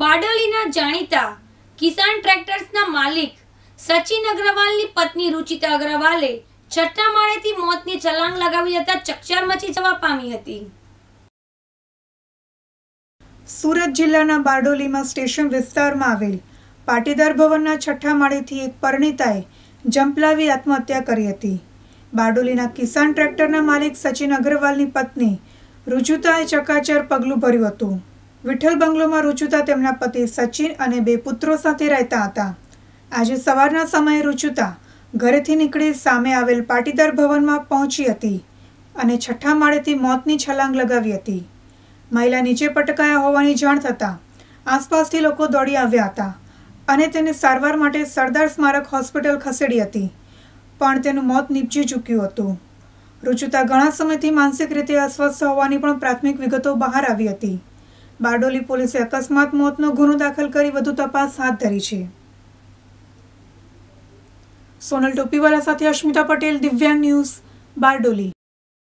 બારડોલીના જાણીતા કિસાન ટ્રેક્ટર્સના માલિક સચિન અગ્રવાલની પત્ની રુચિતા અગ્રવાલે છઠ્ઠા માળેથી મોતની છલાંગ લગાવી જતા ચકચાર મચી જવા પામી હતી સુરત જિલ્લાના બારડોલીમાં સ્ટેશન વિસ્તારમાં આવેલ પાટીદાર ભવનના છઠ્ઠા માળેથી એક પરિણીતાએ જંપલાવી આત્મહત્યા કરી હતી બારડોલીના કિસાન ટ્રેક્ટરના માલિક સચિન અગ્રવાલની પત્ની રુજુતાએ ચકાચર પગલું ભર્યું હતું વિઠ્ઠલ બંગલોમાં રુચુતા તેમના પતિ સચિન અને બે પુત્રો સાથે રહેતા હતા આજે સવારના સમયે રુચુતા ઘરેથી નીકળી સામે આવેલ પાટીદાર ભવનમાં પહોંચી હતી અને છઠ્ઠા માળેથી મોતની છલાંગ લગાવી હતી મહિલા નીચે પટકાયા હોવાની જાણ થતાં આસપાસથી લોકો દોડી આવ્યા હતા અને તેને સારવાર માટે સરદાર સ્મારક હોસ્પિટલ ખસેડી હતી પણ તેનું મોત નીપજી ચૂક્યું હતું રુચુતા ઘણા સમયથી માનસિક રીતે અસ્વસ્થ હોવાની પણ પ્રાથમિક વિગતો બહાર આવી હતી બારડોલી પોલીસે અકસ્માત મોતનો ગુનો દાખલ કરી વધુ તપાસ હાથ ધરી છે સોનલ ટોપીવાલા સાથે અશ્મિતા પટેલ દિવ્યાંગ ન્યૂઝ બારડોલી